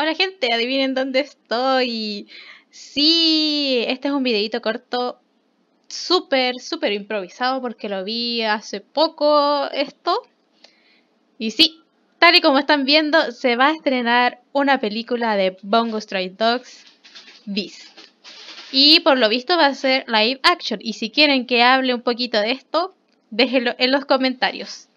Hola gente, adivinen dónde estoy. Sí, este es un videito corto súper, súper improvisado porque lo vi hace poco esto. Y sí, tal y como están viendo, se va a estrenar una película de Bongo Stray Dogs, Beast. Y por lo visto va a ser live action. Y si quieren que hable un poquito de esto, déjenlo en los comentarios.